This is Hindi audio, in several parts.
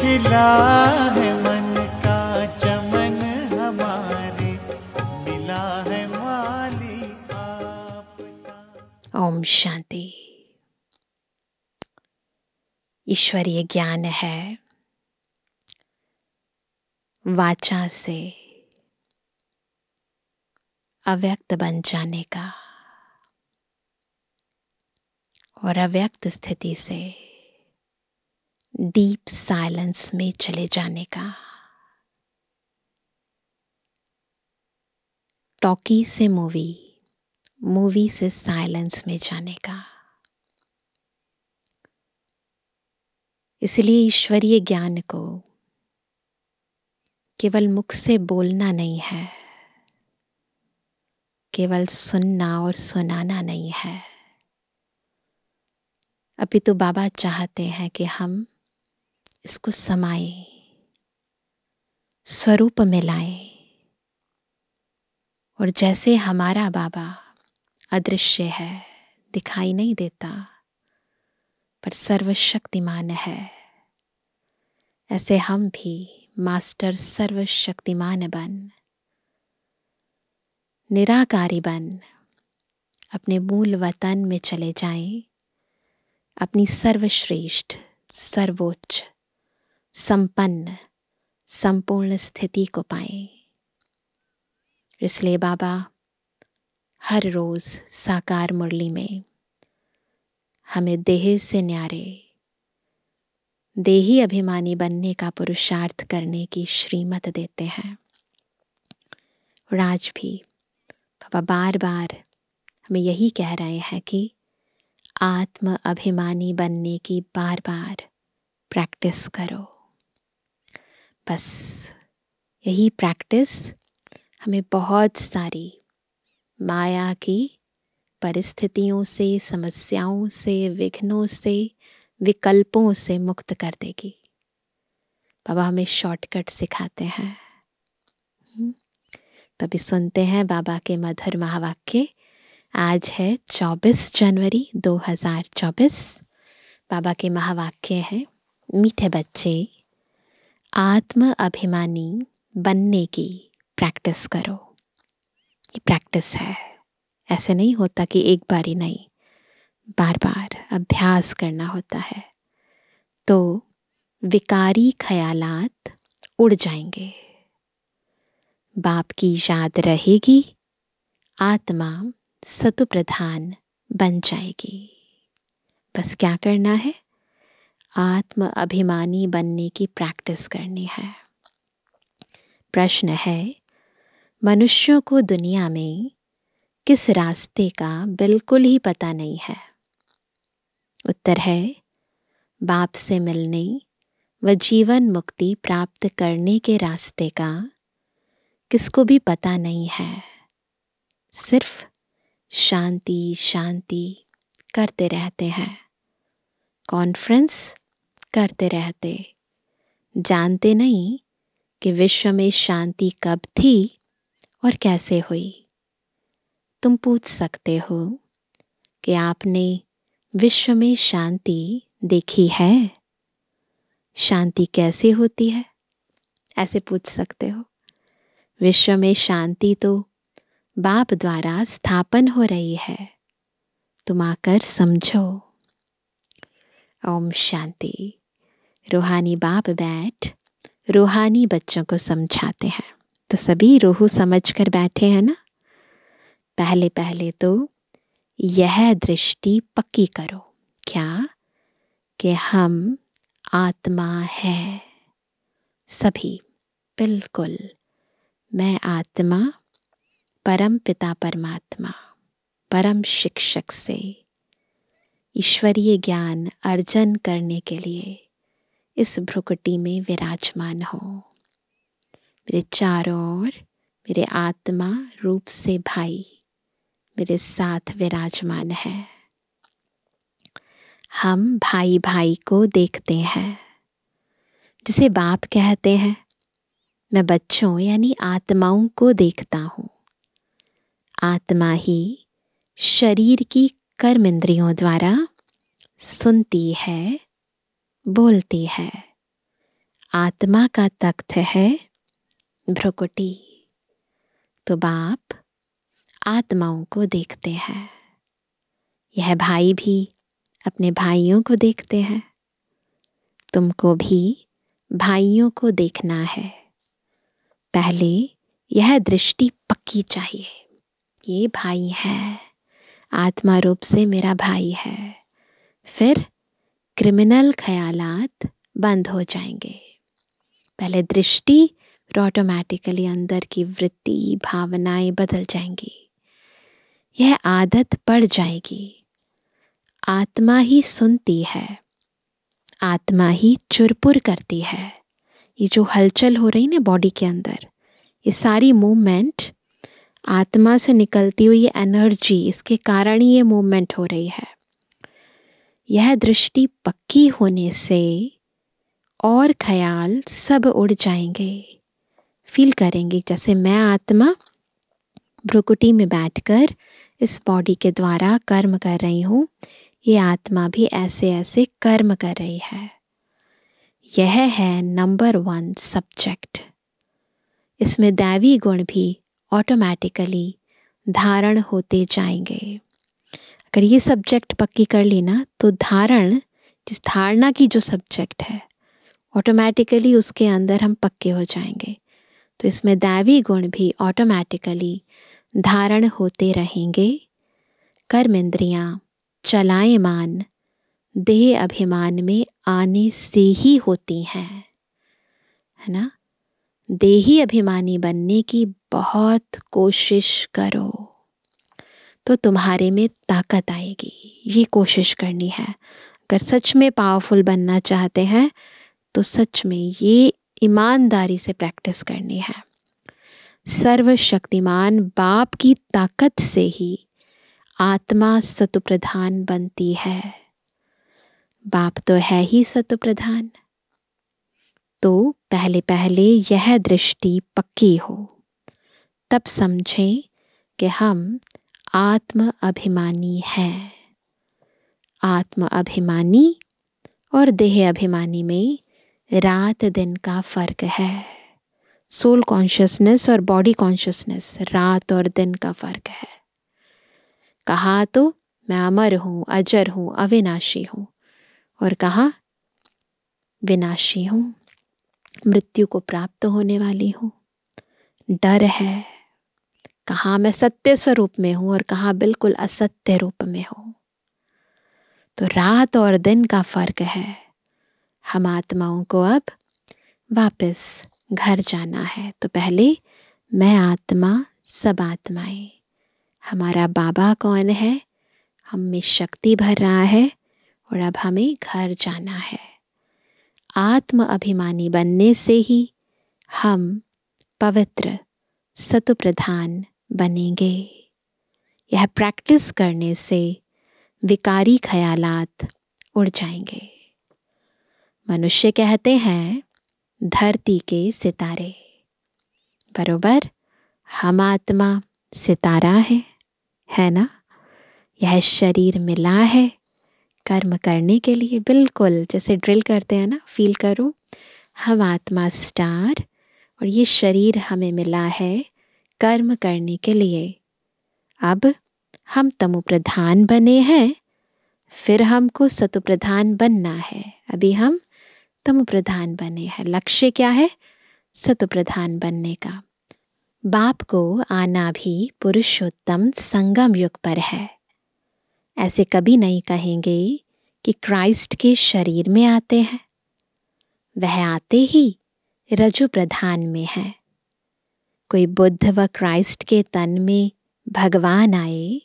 खिला है मन का चमन हमारे मिला है माली आप ओम शांति ईश्वरीय ज्ञान है वाचा से अव्यक्त बन जाने का और अव्यक्त स्थिति से डीप साइलेंस में चले जाने का टॉकी से मूवी मूवी से साइलेंस में जाने का इसलिए ईश्वरीय ज्ञान को केवल मुख से बोलना नहीं है केवल सुनना और सुनाना नहीं है अभी तो बाबा चाहते हैं कि हम इसको समाए स्वरूप में लाए और जैसे हमारा बाबा अदृश्य है दिखाई नहीं देता पर सर्वशक्तिमान है ऐसे हम भी मास्टर सर्वशक्तिमान बन निराकारी बन अपने मूल वतन में चले जाएं, अपनी सर्वश्रेष्ठ सर्वोच्च संपन्न संपूर्ण स्थिति को पाए इसलिए बाबा हर रोज़ साकार मुरली में हमें देह से न्यारे देही अभिमानी बनने का पुरुषार्थ करने की श्रीमत देते हैं और आज भी बाबा बार बार हमें यही कह रहे हैं कि आत्म अभिमानी बनने की बार बार प्रैक्टिस करो बस यही प्रैक्टिस हमें बहुत सारी माया की परिस्थितियों से समस्याओं से विघ्नों से विकल्पों से मुक्त कर देगी बाबा हमें शॉर्टकट सिखाते हैं हम्म। तभी सुनते हैं बाबा के मधुर महावाक्य आज है 24 जनवरी 2024 बाबा के महावाक्य है मीठे बच्चे आत्म अभिमानी बनने की प्रैक्टिस करो ये प्रैक्टिस है ऐसे नहीं होता कि एक बार ही नहीं बार बार अभ्यास करना होता है तो विकारी ख्यालात उड़ जाएंगे बाप की याद रहेगी आत्मा सतु प्रधान बन जाएगी बस क्या करना है आत्म अभिमानी बनने की प्रैक्टिस करनी है प्रश्न है मनुष्यों को दुनिया में किस रास्ते का बिल्कुल ही पता नहीं है उत्तर है बाप से मिलने व जीवन मुक्ति प्राप्त करने के रास्ते का किसको भी पता नहीं है सिर्फ शांति शांति करते रहते हैं कॉन्फ्रेंस करते रहते जानते नहीं कि विश्व में शांति कब थी और कैसे हुई तुम पूछ सकते हो कि आपने विश्व में शांति देखी है शांति कैसे होती है ऐसे पूछ सकते हो विश्व में शांति तो बाप द्वारा स्थापन हो रही है तुम आकर समझो ओम शांति रूहानी बाप बैठ रूहानी बच्चों को समझाते हैं तो सभी रूहू समझ कर बैठे हैं ना पहले पहले तो यह दृष्टि पक्की करो क्या कि हम आत्मा है सभी बिल्कुल मैं आत्मा परम पिता परमात्मा परम शिक्षक से ईश्वरीय ज्ञान अर्जन करने के लिए इस भ्रुकुटी में विराजमान हो मेरे चारों ओर मेरे आत्मा रूप से भाई मेरे साथ विराजमान है हम भाई भाई को देखते हैं जिसे बाप कहते हैं मैं बच्चों यानी आत्माओं को देखता हूँ आत्मा ही शरीर की कर्म इंद्रियों द्वारा सुनती है बोलती है आत्मा का तख्त है भ्रुकुटी तो बाप आत्माओं को देखते हैं यह भाई भी अपने भाइयों को देखते हैं तुमको भी भाइयों को देखना है पहले यह दृष्टि पक्की चाहिए ये भाई है आत्मा रूप से मेरा भाई है फिर क्रिमिनल ख्यालात बंद हो जाएंगे पहले दृष्टि और ऑटोमेटिकली अंदर की वृत्ति भावनाएं बदल जाएंगी यह आदत पड़ जाएगी आत्मा ही सुनती है आत्मा ही चुरपुर करती है ये जो हलचल हो रही ना बॉडी के अंदर ये सारी मूवमेंट आत्मा से निकलती हुई एनर्जी इसके कारण ही ये मूवमेंट हो रही है यह दृष्टि पक्की होने से और ख्याल सब उड़ जाएंगे फील करेंगे जैसे मैं आत्मा भ्रुकुटी में बैठकर इस बॉडी के द्वारा कर्म कर रही हूँ ये आत्मा भी ऐसे ऐसे कर्म कर रही है यह है नंबर वन सब्जेक्ट इसमें दैवी गुण भी ऑटोमेटिकली धारण होते जाएंगे अगर ये सब्जेक्ट पक्की कर लेना तो धारण जिस धारणा की जो सब्जेक्ट है ऑटोमेटिकली उसके अंदर हम पक्के हो जाएंगे तो इसमें दैवी गुण भी ऑटोमेटिकली धारण होते रहेंगे कर्म इंद्रियाँ चलायमान देह अभिमान में आने से ही होती हैं है ना देही अभिमानी बनने की बहुत कोशिश करो तो तुम्हारे में ताकत आएगी ये कोशिश करनी है अगर सच में पावरफुल बनना चाहते हैं तो सच में ये ईमानदारी से प्रैक्टिस करनी है सर्वशक्तिमान बाप की ताकत से ही आत्मा सतुप्रधान बनती है बाप तो है ही सतुप्रधान तो पहले पहले यह दृष्टि पक्की हो तब समझें कि हम आत्म अभिमानी है आत्म अभिमानी और देह अभिमानी में रात दिन का फर्क है सोल कॉन्शियसनेस और बॉडी कॉन्शियसनेस रात और दिन का फर्क है कहा तो मैं अमर हूँ अजर हूँ अविनाशी हूँ और कहा विनाशी हूँ मृत्यु को प्राप्त होने वाली हूँ डर है कहाँ मैं सत्य स्वरूप में हूँ और कहाँ बिल्कुल असत्य रूप में हूँ तो रात और दिन का फर्क है हम आत्माओं को अब वापस घर जाना है तो पहले मैं आत्मा सब आत्माएं हमारा बाबा कौन है हम में शक्ति भर रहा है और अब हमें घर जाना है आत्म अभिमानी बनने से ही हम पवित्र सतुप्रधान बनेंगे यह प्रैक्टिस करने से विकारी ख्यालात उड़ जाएंगे मनुष्य कहते हैं धरती के सितारे बरोबर हम आत्मा सितारा है है ना यह शरीर मिला है कर्म करने के लिए बिल्कुल जैसे ड्रिल करते हैं ना फील करो हम आत्मा स्टार और ये शरीर हमें मिला है कर्म करने के लिए अब हम तमु प्रधान बने हैं फिर हमको सतु प्रधान बनना है अभी हम तमु प्रधान बने हैं लक्ष्य क्या है सतु प्रधान बनने का बाप को आना भी पुरुषोत्तम संगम युग पर है ऐसे कभी नहीं कहेंगे कि क्राइस्ट के शरीर में आते हैं वह आते ही रजु प्रधान में है कोई बुद्ध व क्राइस्ट के तन में भगवान आए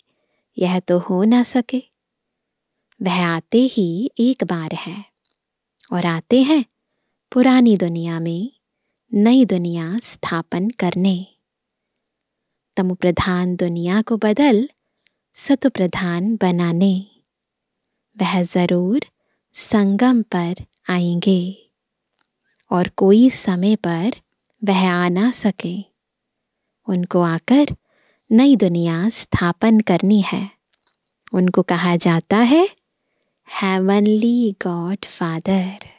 यह तो हो ना सके वह आते ही एक बार है और आते हैं पुरानी दुनिया में नई दुनिया स्थापन करने तमु प्रधान दुनिया को बदल सतु प्रधान बनाने वह ज़रूर संगम पर आएंगे और कोई समय पर वह आ ना सके उनको आकर नई दुनिया स्थापन करनी है उनको कहा जाता है हेवनली गॉड फादर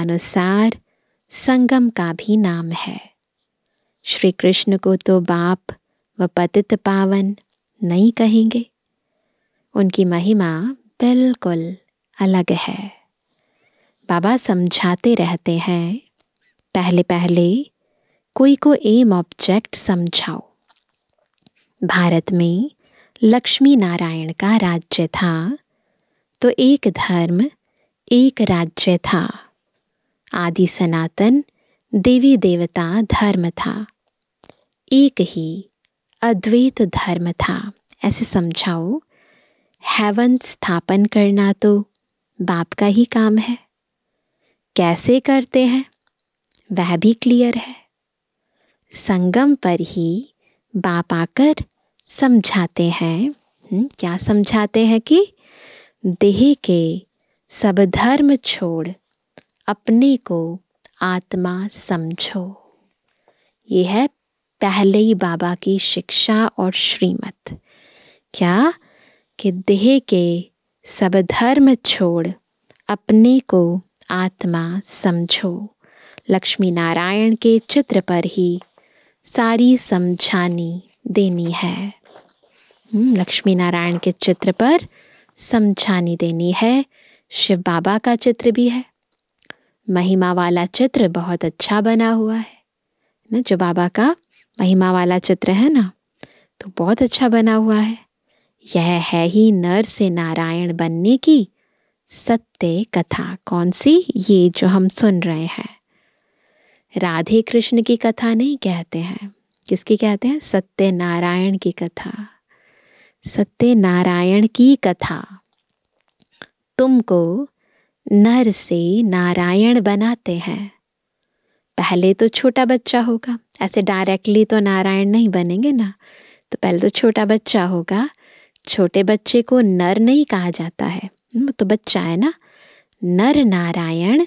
अनुसार संगम का भी नाम है श्री कृष्ण को तो बाप व पतित पावन नहीं कहेंगे उनकी महिमा बिल्कुल अलग है बाबा समझाते रहते हैं पहले पहले कोई को एम ऑब्जेक्ट समझाओ भारत में लक्ष्मी नारायण का राज्य था तो एक धर्म एक राज्य था आदि सनातन देवी देवता धर्म था एक ही अद्वैत धर्म था ऐसे समझाओ हेवन स्थापन करना तो बाप का ही काम है कैसे करते हैं वह भी क्लियर है संगम पर ही बाप आकर समझाते हैं हम्म, क्या समझाते हैं कि देह के सब धर्म छोड़ अपने को आत्मा समझो ये है पहले ही बाबा की शिक्षा और श्रीमत क्या कि देह के सब धर्म छोड़ अपने को आत्मा समझो लक्ष्मी नारायण के चित्र पर ही सारी समझानी देनी है हम्म, लक्ष्मी नारायण के चित्र पर समझानी देनी है शिव बाबा का चित्र भी है महिमा वाला चित्र बहुत अच्छा बना हुआ है ना जो बाबा का महिमा वाला चित्र है ना तो बहुत अच्छा बना हुआ है यह है ही नर से नारायण बनने की सत्य कथा कौन सी ये जो हम सुन रहे हैं राधे कृष्ण की कथा नहीं कहते हैं किसकी कहते हैं सत्य नारायण की कथा सत्य नारायण की कथा तुमको नर से नारायण बनाते हैं पहले तो छोटा बच्चा होगा ऐसे डायरेक्टली तो नारायण नहीं बनेंगे ना तो पहले तो छोटा बच्चा होगा छोटे बच्चे को नर नहीं कहा जाता है वो हम्म, तो बच्चा है ना नर नारायण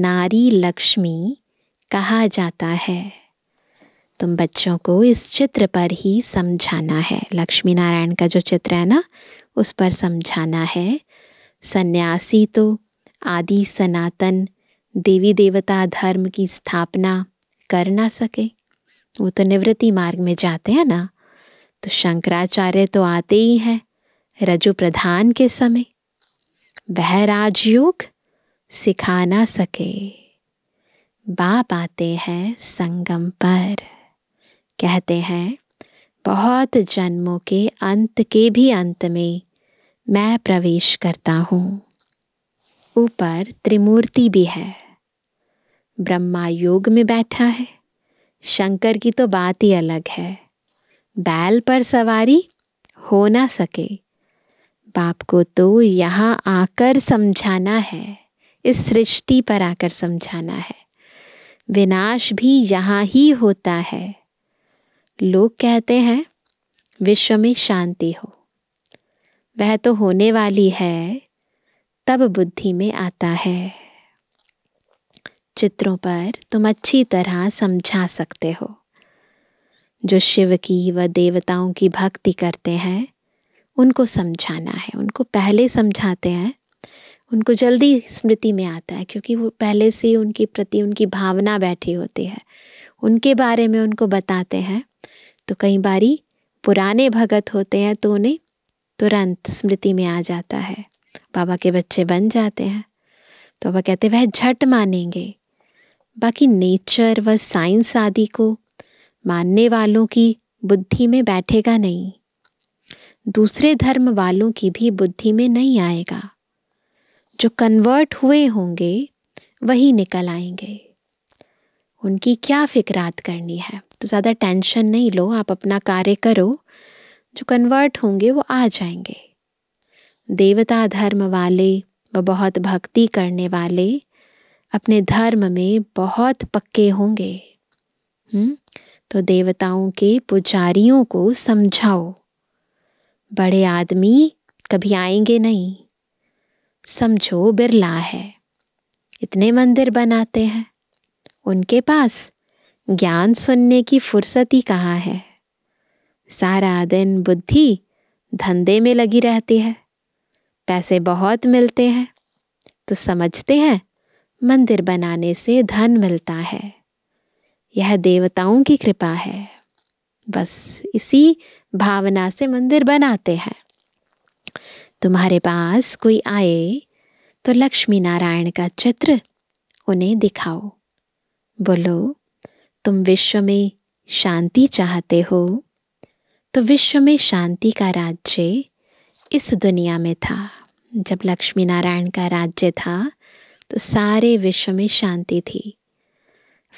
नारी लक्ष्मी कहा जाता है तुम बच्चों को इस चित्र पर ही समझाना है लक्ष्मी नारायण का जो चित्र है ना उस पर समझाना है सन्यासी तो आदि सनातन देवी देवता धर्म की स्थापना कर ना सके वो तो निवृत्ति मार्ग में जाते हैं ना तो शंकराचार्य तो आते ही हैं रजु प्रधान के समय वह राजयोग सिखा ना सके बाप आते हैं संगम पर कहते हैं बहुत जन्मों के अंत के भी अंत में मैं प्रवेश करता हूँ ऊपर त्रिमूर्ति भी है ब्रह्मा योग में बैठा है शंकर की तो बात ही अलग है बैल पर सवारी हो ना सके बाप को तो यहाँ आकर समझाना है इस सृष्टि पर आकर समझाना है विनाश भी यहाँ ही होता है लोग कहते हैं विश्व में शांति हो वह तो होने वाली है तब बुद्धि में आता है चित्रों पर तुम अच्छी तरह समझा सकते हो जो शिव की व देवताओं की भक्ति करते हैं उनको समझाना है उनको पहले समझाते हैं उनको जल्दी स्मृति में आता है क्योंकि वो पहले से उनके प्रति उनकी भावना बैठी होती है उनके बारे में उनको बताते हैं तो कई बारी पुराने भगत होते हैं तो उन्हें तुरंत स्मृति में आ जाता है बाबा के बच्चे बन जाते हैं तो वह कहते वह झट मानेंगे बाकी नेचर व साइंस आदि को मानने वालों की बुद्धि में बैठेगा नहीं दूसरे धर्म वालों की भी बुद्धि में नहीं आएगा जो कन्वर्ट हुए होंगे वही निकल आएंगे उनकी क्या फिक्रात करनी है तो ज़्यादा टेंशन नहीं लो आप अपना कार्य करो जो कन्वर्ट होंगे वो आ जाएंगे देवता धर्म वाले व बहुत भक्ति करने वाले अपने धर्म में बहुत पक्के होंगे हुँ? हम्म? तो देवताओं के पुजारियों को समझाओ बड़े आदमी कभी आएंगे नहीं समझो बिरला है इतने मंदिर बनाते हैं उनके पास ज्ञान सुनने की फुर्सत ही कहाँ है सारा दिन बुद्धि धंधे में लगी रहती है पैसे बहुत मिलते हैं तो समझते हैं मंदिर बनाने से धन मिलता है यह देवताओं की कृपा है बस इसी भावना से मंदिर बनाते हैं तुम्हारे पास कोई आए तो लक्ष्मी नारायण का चित्र उन्हें दिखाओ बोलो तुम विश्व में शांति चाहते हो तो विश्व में शांति का राज्य इस दुनिया में था जब लक्ष्मी नारायण का राज्य था तो सारे विश्व में शांति थी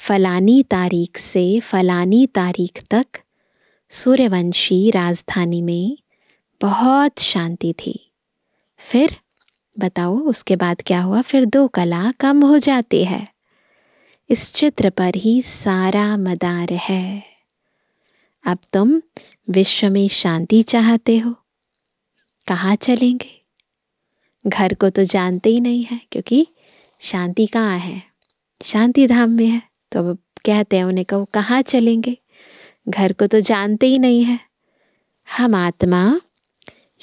फलानी तारीख से फलानी तारीख तक सूर्यवंशी राजधानी में बहुत शांति थी फिर बताओ उसके बाद क्या हुआ फिर दो कला कम हो जाती है इस चित्र पर ही सारा मदार है अब तुम विश्व में शांति चाहते हो कहाँ चलेंगे घर को तो जानते ही नहीं है क्योंकि शांति कहाँ है शांति धाम में है तो अब कहते हैं उन्हें कहो कहाँ चलेंगे घर को तो जानते ही नहीं है हम आत्मा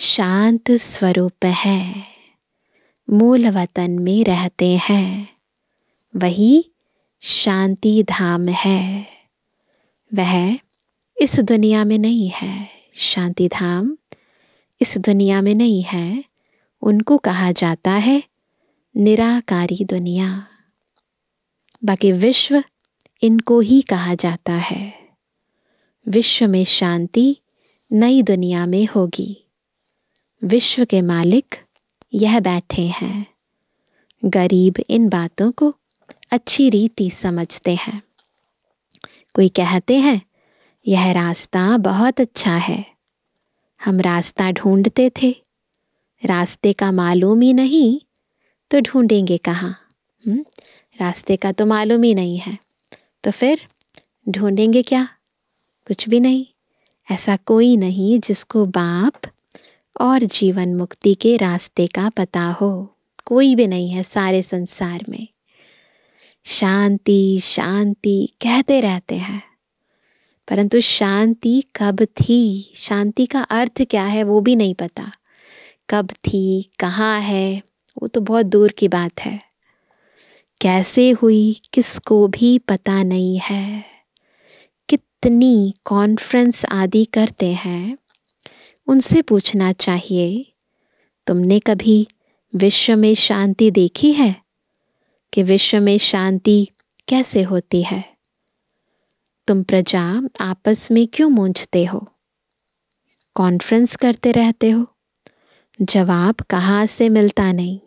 शांत स्वरूप है मूल वतन में रहते हैं वही शांति धाम है वह इस दुनिया में नहीं है शांति धाम इस दुनिया में नहीं है उनको कहा जाता है निराकारी दुनिया बाकी विश्व इनको ही कहा जाता है विश्व में शांति नई दुनिया में होगी विश्व के मालिक यह बैठे हैं गरीब इन बातों को अच्छी रीति समझते हैं कोई कहते हैं यह रास्ता बहुत अच्छा है हम रास्ता ढूंढते थे रास्ते का मालूम ही नहीं तो ढूंढेंगे कहाँ हम्म, रास्ते का तो मालूम ही नहीं है तो फिर ढूंढेंगे क्या कुछ भी नहीं ऐसा कोई नहीं जिसको बाप और जीवन मुक्ति के रास्ते का पता हो कोई भी नहीं है सारे संसार में शांति शांति कहते रहते हैं परंतु शांति कब थी शांति का अर्थ क्या है वो भी नहीं पता कब थी कहाँ है वो तो बहुत दूर की बात है कैसे हुई किसको भी पता नहीं है कितनी कॉन्फ्रेंस आदि करते हैं उनसे पूछना चाहिए तुमने कभी विश्व में शांति देखी है कि विश्व में शांति कैसे होती है तुम प्रजा आपस में क्यों मूंझते हो कॉन्फ्रेंस करते रहते हो जवाब कहाँ से मिलता नहीं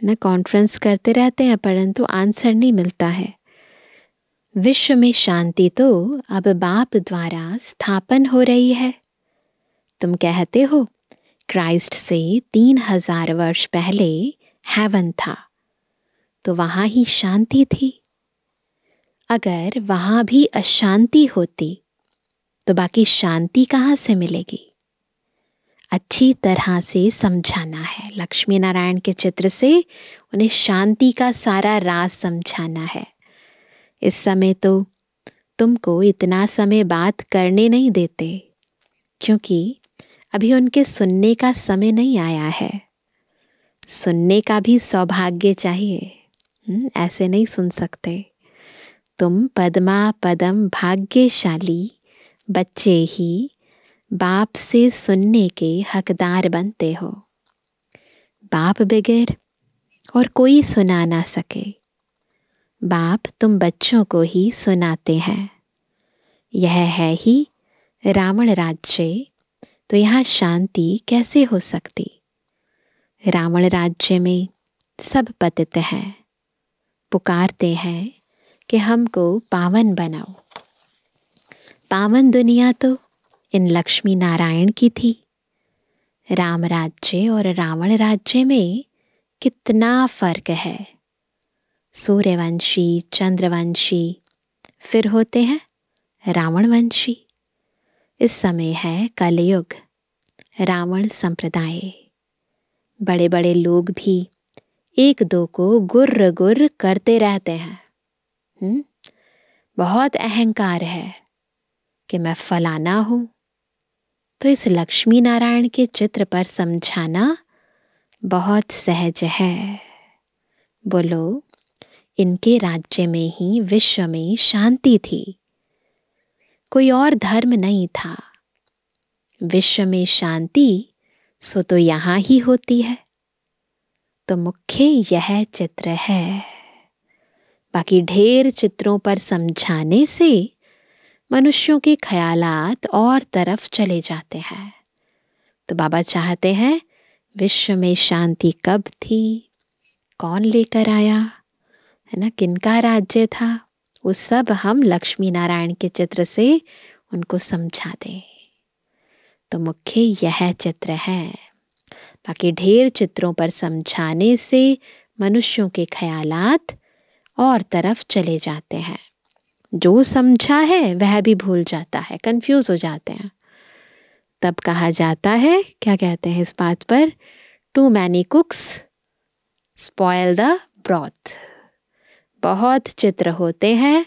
है ना कॉन्फ्रेंस करते रहते हैं परंतु आंसर नहीं मिलता है विश्व में शांति तो अब बाप द्वारा स्थापन हो रही है तुम कहते हो क्राइस्ट से तीन हजार वर्ष पहले हेवन था तो वहां ही शांति थी अगर वहां भी अशांति होती तो बाकी शांति कहाँ से मिलेगी अच्छी तरह से समझाना है लक्ष्मी नारायण के चित्र से उन्हें शांति का सारा राज समझाना है इस समय तो तुमको इतना समय बात करने नहीं देते क्योंकि अभी उनके सुनने का समय नहीं आया है सुनने का भी सौभाग्य चाहिए हम्म, ऐसे नहीं सुन सकते तुम पद्मा पदम भाग्यशाली बच्चे ही बाप से सुनने के हकदार बनते हो बाप बगैर और कोई सुना ना सके बाप तुम बच्चों को ही सुनाते हैं यह है ही रावण राज्य तो यहाँ शांति कैसे हो सकती रावण राज्य में सब पतित हैं पुकारते हैं कि हमको पावन बनाओ पावन दुनिया तो इन लक्ष्मी नारायण की थी राम राज्य और रावण राज्य में कितना फर्क है सूर्यवंशी चंद्रवंशी फिर होते हैं रावणवंशी इस समय है कलयुग रावण संप्रदाय बड़े बड़े लोग भी एक दो को गुर्र गुर्र करते रहते हैं हुँ? हम्म? बहुत अहंकार है कि मैं फलाना हूं तो इस लक्ष्मी नारायण के चित्र पर समझाना बहुत सहज है बोलो इनके राज्य में ही विश्व में शांति थी कोई और धर्म नहीं था विश्व में शांति सो तो यहाँ ही होती है तो मुख्य यह चित्र है बाकी ढेर चित्रों पर समझाने से मनुष्यों के ख्यालात और तरफ चले जाते हैं तो बाबा चाहते हैं विश्व में शांति कब थी कौन लेकर आया है ना किनका राज्य था वो सब हम लक्ष्मी नारायण के चित्र से उनको समझा दें तो मुख्य यह चित्र है बाकी ढेर चित्रों पर समझाने से मनुष्यों के ख्यालात और तरफ चले जाते हैं जो समझा है वह भी भूल जाता है कंफ्यूज हो जाते हैं तब कहा जाता है क्या कहते हैं इस बात पर too many cooks spoil the broth बहुत चित्र होते हैं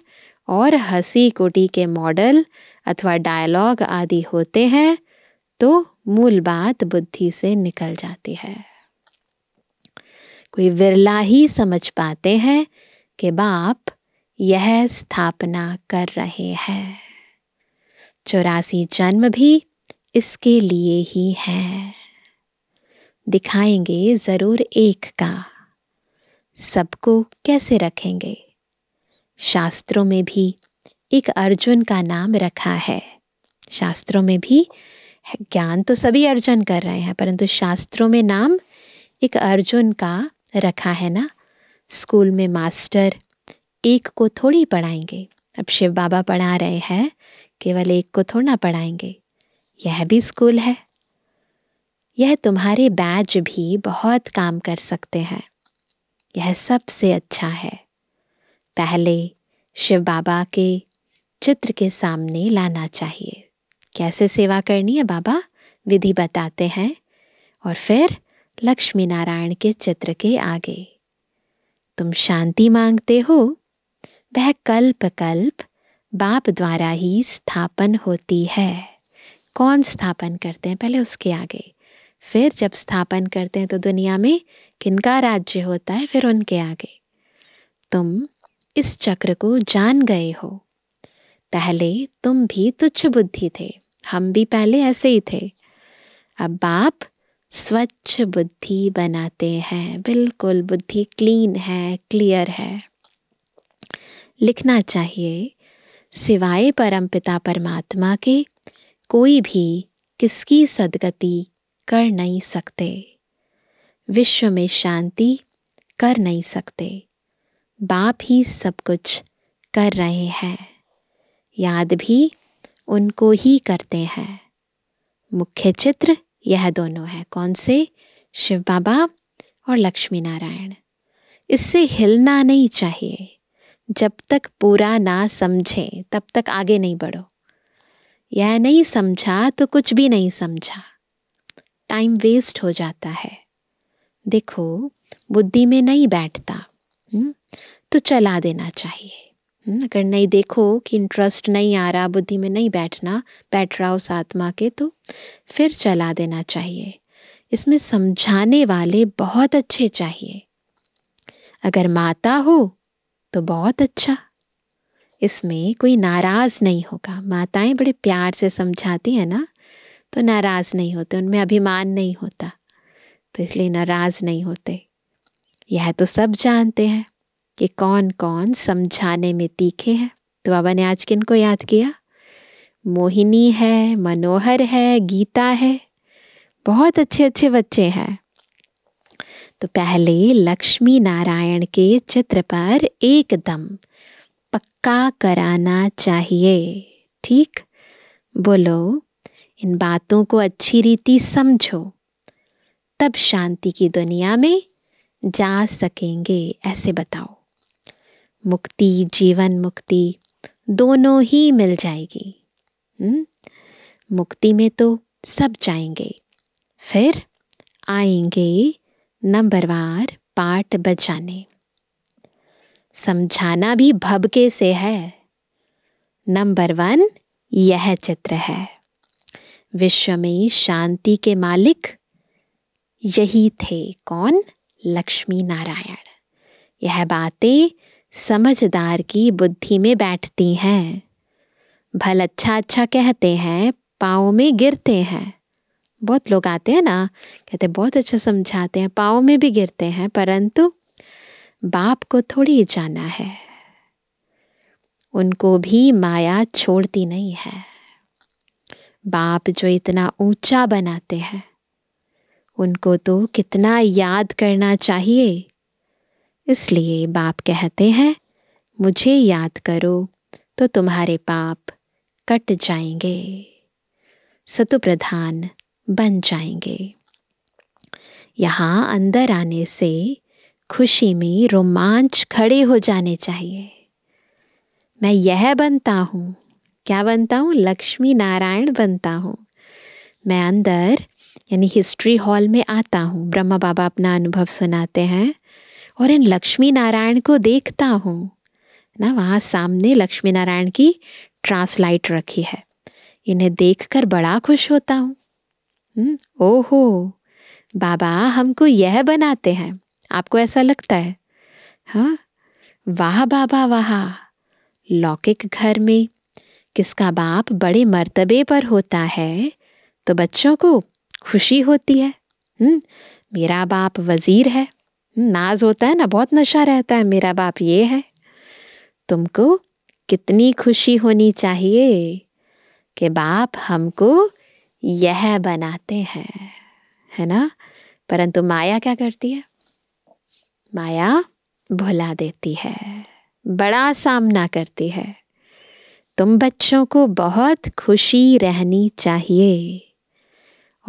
और हंसी कुटी के मॉडल अथवा डायलॉग आदि होते हैं तो मूल बात बुद्धि से निकल जाती है कोई विरला ही समझ पाते हैं कि बाप यह स्थापना कर रहे हैं चौरासी जन्म भी इसके लिए ही है दिखाएंगे ज़रूर एक का सबको कैसे रखेंगे शास्त्रों में भी एक अर्जुन का नाम रखा है शास्त्रों में भी ज्ञान तो सभी अर्जन कर रहे हैं परंतु शास्त्रों में नाम एक अर्जुन का रखा है ना स्कूल में मास्टर एक को थोड़ी पढ़ाएंगे अब शिव बाबा पढ़ा रहे हैं केवल एक को थोड़ा ना पढ़ाएंगे यह भी स्कूल है यह तुम्हारे बैच भी बहुत काम कर सकते हैं यह सबसे अच्छा है पहले शिव बाबा के चित्र के सामने लाना चाहिए कैसे सेवा करनी है बाबा विधि बताते हैं और फिर लक्ष्मी नारायण के चित्र के आगे तुम शांति मांगते हो वह कल्प कल्प बाप द्वारा ही स्थापन होती है कौन स्थापन करते हैं पहले उसके आगे फिर जब स्थापन करते हैं तो दुनिया में किनका राज्य होता है फिर उनके आगे तुम इस चक्र को जान गए हो पहले तुम भी तुच्छ बुद्धि थे हम भी पहले ऐसे ही थे अब बाप स्वच्छ बुद्धि बनाते हैं बिल्कुल बुद्धि क्लीन है क्लियर है लिखना चाहिए सिवाय परमपिता परमात्मा के कोई भी किसकी सदगति कर नहीं सकते विश्व में शांति कर नहीं सकते बाप ही सब कुछ कर रहे हैं याद भी उनको ही करते हैं मुख्य चित्र यह दोनों है कौन से शिव बाबा और लक्ष्मी नारायण इससे हिलना नहीं चाहिए जब तक पूरा ना समझे तब तक आगे नहीं बढ़ो यह नहीं समझा तो कुछ भी नहीं समझा टाइम वेस्ट हो जाता है देखो बुद्धि में नहीं बैठता हम्म, तो चला देना चाहिए हम्म, अगर नहीं देखो कि इंटरेस्ट नहीं आ रहा बुद्धि में नहीं बैठना बैठ रहा उस आत्मा के तो फिर चला देना चाहिए इसमें समझाने वाले बहुत अच्छे चाहिए अगर माता हो तो बहुत अच्छा इसमें कोई नाराज नहीं होगा माताएं बड़े प्यार से समझाती हैं ना तो नाराज़ नहीं होते उनमें अभिमान नहीं होता तो इसलिए नाराज़ नहीं होते यह तो सब जानते हैं कि कौन कौन समझाने में तीखे हैं तो बाबा ने आज किन को याद किया मोहिनी है मनोहर है गीता है बहुत अच्छे अच्छे बच्चे हैं तो पहले लक्ष्मी नारायण के चित्र पर एकदम पक्का कराना चाहिए ठीक बोलो इन बातों को अच्छी रीति समझो तब शांति की दुनिया में जा सकेंगे ऐसे बताओ मुक्ति जीवन मुक्ति दोनों ही मिल जाएगी हुँ? हम्म? मुक्ति में तो सब जाएंगे फिर आएंगे नंबरवार पाठ बजाने समझाना भी भबके से है नंबर वन यह चित्र है विश्व में शांति के मालिक यही थे कौन लक्ष्मी नारायण यह बातें समझदार की बुद्धि में बैठती हैं भल अच्छा अच्छा कहते हैं पाओ में गिरते हैं बहुत लोग आते हैं ना कहते बहुत अच्छा समझाते हैं पाओ में भी गिरते हैं परंतु बाप को थोड़ी जाना है उनको भी माया छोड़ती नहीं है बाप जो इतना ऊंचा बनाते हैं उनको तो कितना याद करना चाहिए इसलिए बाप कहते हैं मुझे याद करो तो तुम्हारे पाप कट जाएंगे सतु प्रधान बन जाएंगे यहाँ अंदर आने से खुशी में रोमांच खड़े हो जाने चाहिए मैं यह बनता हूँ क्या बनता हूँ लक्ष्मी नारायण बनता हूँ मैं अंदर यानी हिस्ट्री हॉल में आता हूँ ब्रह्मा बाबा अपना अनुभव सुनाते हैं और इन लक्ष्मी नारायण को देखता हूँ ना वहाँ सामने लक्ष्मी नारायण की ट्रांसलाइट रखी है इन्हें देखकर बड़ा खुश होता हूँ हम्म, ओहो बाबा हमको यह बनाते हैं आपको ऐसा लगता है हाँ वाह बाबा वाह लौकिक घर में किसका बाप बड़े मर्तबे पर होता है तो बच्चों को खुशी होती है हम्म, मेरा बाप वज़ीर है हम्म, नाज होता है ना बहुत नशा रहता है मेरा बाप ये है तुमको कितनी खुशी होनी चाहिए कि बाप हमको यह बनाते हैं है ना परंतु माया क्या करती है माया भुला देती है बड़ा सामना करती है तुम बच्चों को बहुत खुशी रहनी चाहिए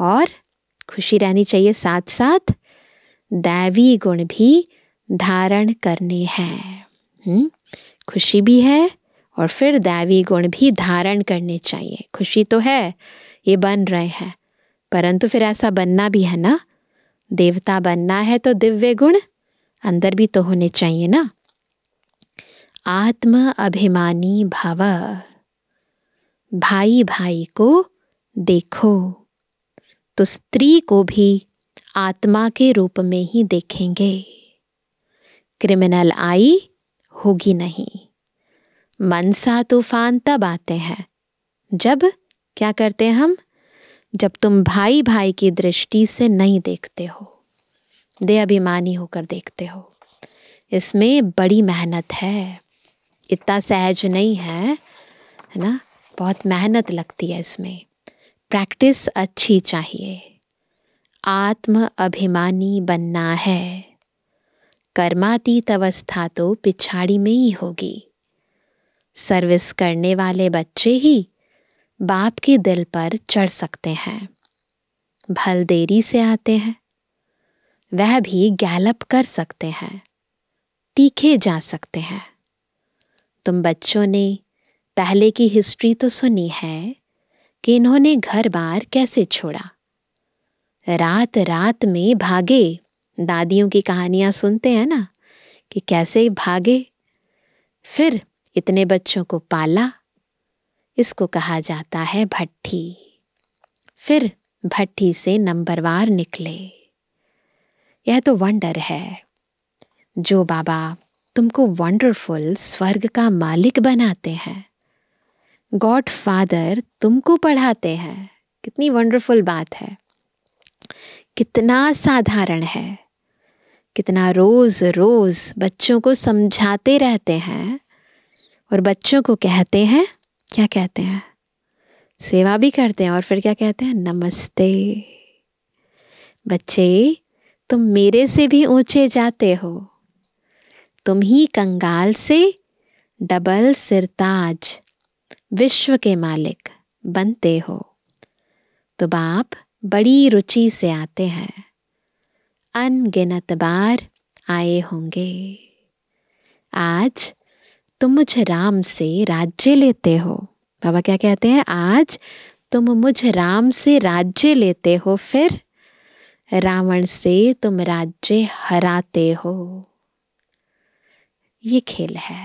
और खुशी रहनी चाहिए साथ साथ दैवी गुण भी धारण करने हैं हम्म, खुशी भी है और फिर दैवी गुण भी धारण करने चाहिए खुशी तो है ये बन रहे हैं परंतु फिर ऐसा बनना भी है ना देवता बनना है तो दिव्य गुण अंदर भी तो होने चाहिए ना आत्म अभिमानी भव भाई भाई को देखो तो स्त्री को भी आत्मा के रूप में ही देखेंगे क्रिमिनल आई होगी नहीं मनसा तूफान तब आते हैं जब क्या करते हैं हम जब तुम भाई भाई की दृष्टि से नहीं देखते हो दे अभिमानी होकर देखते हो इसमें बड़ी मेहनत है इतना सहज नहीं है है ना बहुत मेहनत लगती है इसमें प्रैक्टिस अच्छी चाहिए आत्म अभिमानी बनना है कर्मातीत अवस्था तो पिछाड़ी में ही होगी सर्विस करने वाले बच्चे ही बाप के दिल पर चढ़ सकते हैं भल देरी से आते हैं वह भी गैलप कर सकते हैं तीखे जा सकते हैं तुम बच्चों ने पहले की हिस्ट्री तो सुनी है कि इन्होंने घर बार कैसे छोड़ा रात रात में भागे दादियों की कहानियां सुनते हैं ना कि कैसे भागे फिर इतने बच्चों को पाला इसको कहा जाता है भट्टी फिर भट्टी से नंबरवार निकले यह तो वंडर है जो बाबा तुमको वंडरफुल स्वर्ग का मालिक बनाते हैं गॉड फादर तुमको पढ़ाते हैं कितनी वंडरफुल बात है कितना साधारण है कितना रोज़ रोज़ बच्चों को समझाते रहते हैं और बच्चों को कहते हैं क्या कहते हैं सेवा भी करते हैं और फिर क्या कहते हैं नमस्ते बच्चे तुम मेरे से भी ऊंचे जाते हो तुम ही कंगाल से डबल सिरताज विश्व के मालिक बनते हो तो बाप बड़ी रुचि से आते हैं अनगिनत बार आए होंगे आज तुम मुझ राम से राज्य लेते हो बाबा क्या कहते हैं आज तुम मुझ राम से राज्य लेते हो फिर रावण से तुम राज्य हराते हो ये खेल है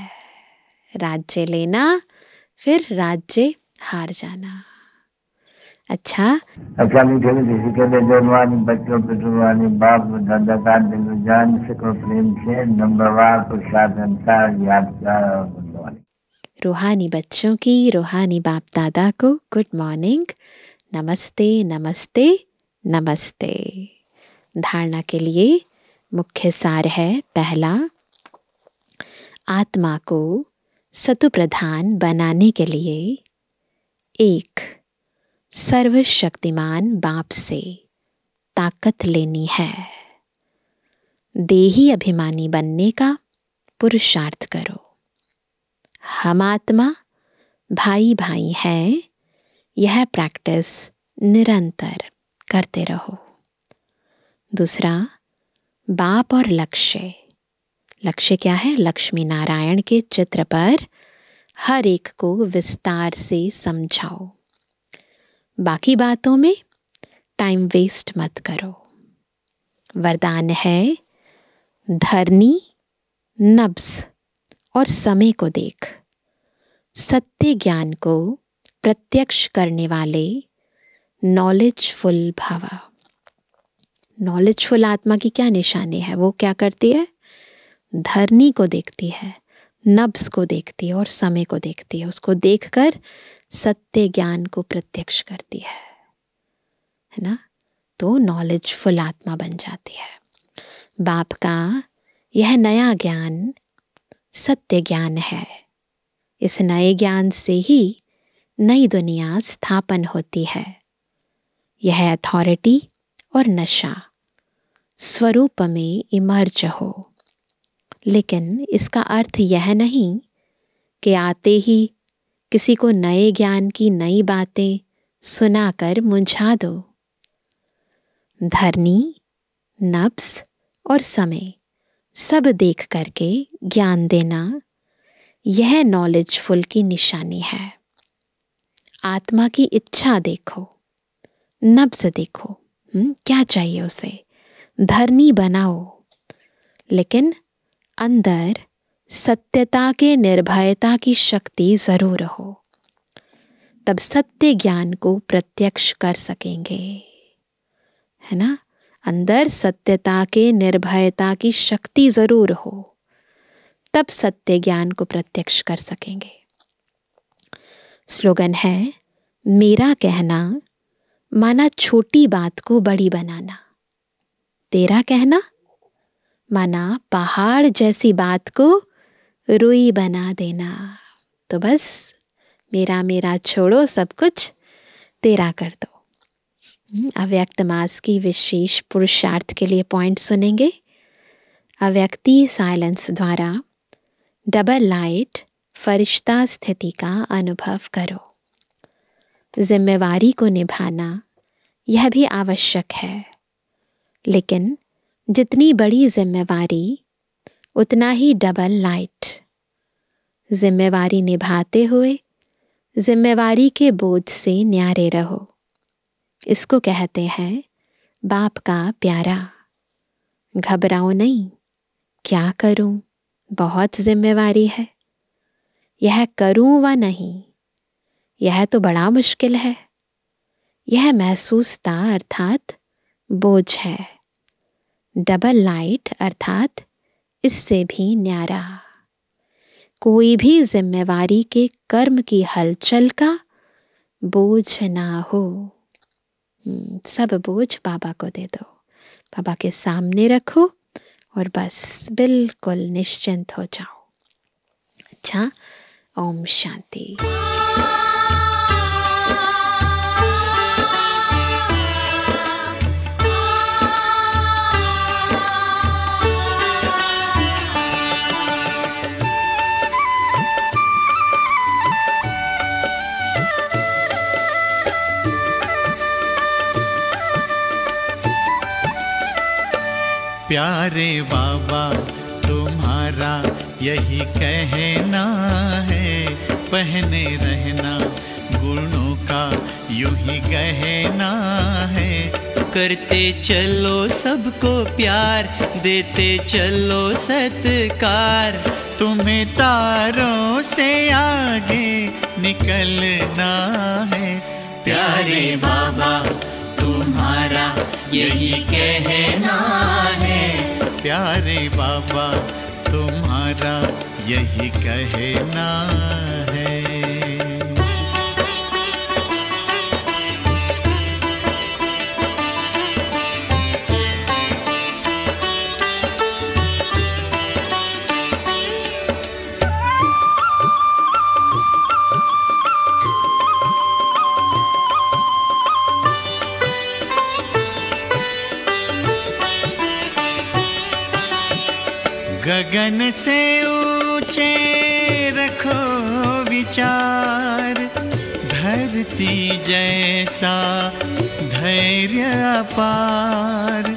राज्य लेना फिर राज्य हार जाना अच्छा खाली खेल किसी के लिए जलवानी बच्चों पे जुलवानी बाप धंधा काट दिलो जान सको प्रेम से नंबर नंबरवार प्रसाद अंतर याद रूहानी बच्चों की रूहानी बाप दादा को गुड मॉर्निंग नमस्ते नमस्ते नमस्ते धारणा के लिए मुख्य सार है पहला आत्मा को सतु प्रधान बनाने के लिए एक सर्वशक्तिमान बाप से ताकत लेनी है देही अभिमानी बनने का पुरुषार्थ करो हम आत्मा भाई भाई हैं यह प्रैक्टिस निरंतर करते रहो दूसरा बाप और लक्ष्य लक्ष्य क्या है लक्ष्मी नारायण के चित्र पर हर एक को विस्तार से समझाओ बाकी बातों में टाइम वेस्ट मत करो वरदान है धरनी नब्स और समय को देख सत्य ज्ञान को प्रत्यक्ष करने वाले नॉलेजफुल भावा नॉलेजफुल आत्मा की क्या निशानी है वो क्या करती है धरनी को देखती है नब्स को देखती है और समय को देखती है उसको देखकर सत्य ज्ञान को प्रत्यक्ष करती है है ना तो नॉलेज फुल आत्मा बन जाती है बाप का यह नया ज्ञान सत्य ज्ञान है इस नए ज्ञान से ही नई दुनिया स्थापन होती है यह अथॉरिटी और नशा स्वरूप में इमर्ज हो लेकिन इसका अर्थ यह नहीं कि आते ही किसी को नए ज्ञान की नई बातें सुनाकर मुंझा दो धरनी नब्स और समय सब देख करके ज्ञान देना यह नॉलेजफुल की निशानी है आत्मा की इच्छा देखो नब्ज देखो हुँ? हम्म, क्या चाहिए उसे धरनी बनाओ लेकिन अंदर सत्यता के निर्भयता की शक्ति ज़रूर हो तब सत्य ज्ञान को प्रत्यक्ष कर सकेंगे है ना अंदर सत्यता के निर्भयता की शक्ति ज़रूर हो तब सत्य ज्ञान को प्रत्यक्ष कर सकेंगे स्लोगन है मेरा कहना माना छोटी बात को बड़ी बनाना तेरा कहना माना पहाड़ जैसी बात को रुई बना देना तो बस मेरा मेरा छोड़ो सब कुछ तेरा कर दो हम्म, अव्यक्त मास की विशेष पुरुषार्थ के लिए पॉइंट सुनेंगे अव्यक्ति साइलेंस द्वारा डबल लाइट फरिश्ता स्थिति का अनुभव करो जिम्मेवारी को निभाना यह भी आवश्यक है लेकिन जितनी बड़ी जिम्मेवारी उतना ही डबल लाइट जिम्मेवारी निभाते हुए जिम्मेवारी के बोझ से न्यारे रहो इसको कहते हैं बाप का प्यारा घबराओ नहीं क्या करूं बहुत जिम्मेवारी है यह करूं व नहीं यह तो बड़ा मुश्किल है यह महसूसता अर्थात बोझ है डबल लाइट अर्थात इससे भी न्यारा कोई भी जिम्मेवारी के कर्म की हलचल का बोझ ना हो हम्म, सब बोझ बाबा को दे दो बाबा के सामने रखो और बस बिल्कुल निश्चिंत हो जाओ अच्छा ओम शांति प्यारे बाबा तुम्हारा यही कहना है पहने रहना गुणों का यू ही गहना है करते चलो सबको प्यार देते चलो सत्कार तुम्हें तारों से आगे निकलना है प्यारे बाबा हमारा यही कहना है प्यारे बाबा तुम्हारा यही कहना है गगन से ऊंचे रखो विचार धरती जैसा धैर्य पार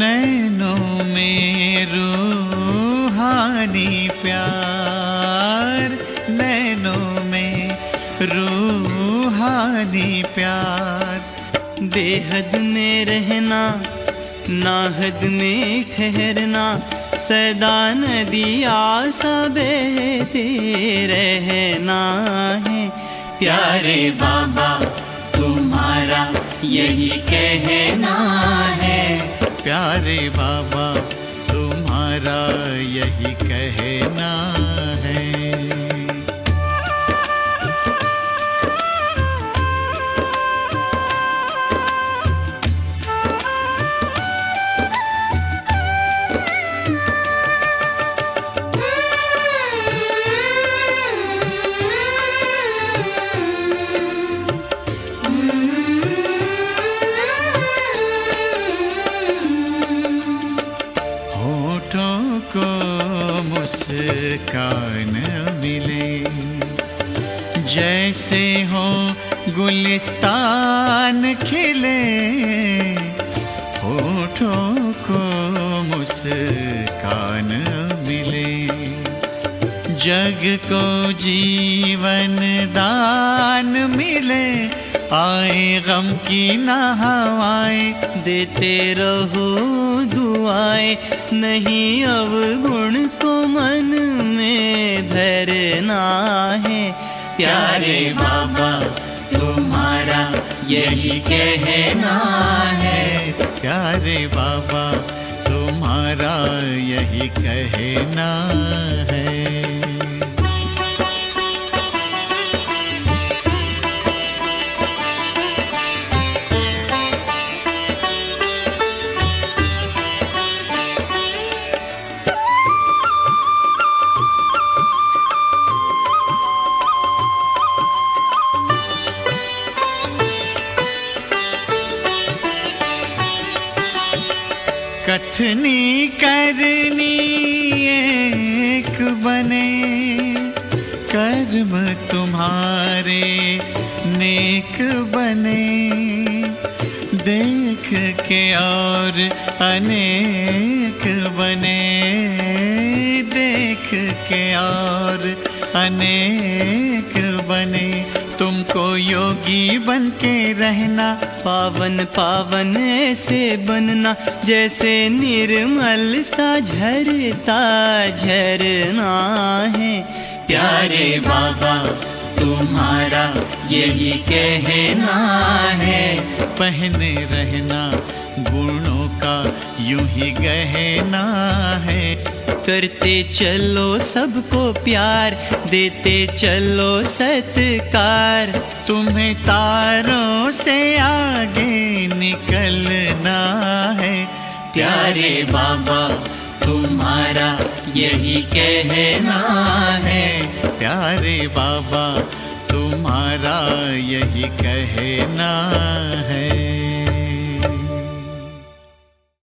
नैनों में रूहानी प्यार नैनों में रूहानी प्यार बेहद में रहना नाहद में ठहरना सदा सब तेरे रहना है प्यारे बाबा तुम्हारा यही कहना है प्यारे बाबा तुम्हारा यही कहना है का न मिले जैसे हो गुलिस्तान खिले होठों को मुस्का न मिले जग को जीवन दान मिले आए गम की ना हवाएं देते रहो दुआएं नहीं अब गुण को मन में धरना है प्यारे बाबा तुम्हारा यही कहना है प्यारे बाबा तुम्हारा यही कहना है रोशनी करनी एक बने कर्म तुम्हारे नेक बने देख के और अनेक बने देख के और अनेक बने योगी बन के रहना पावन पावन ऐसे बनना जैसे निर्मल सा झरता झरना है प्यारे बाबा तुम्हारा यही कहना है पहने रहना गुणों का यूं ही गहना है करते चलो सबको प्यार देते चलो सत्कार तुम्हें तारों से आगे निकलना है प्यारे बाबा तुम्हारा यही कहना है प्यारे बाबा तुम्हारा यही कहना है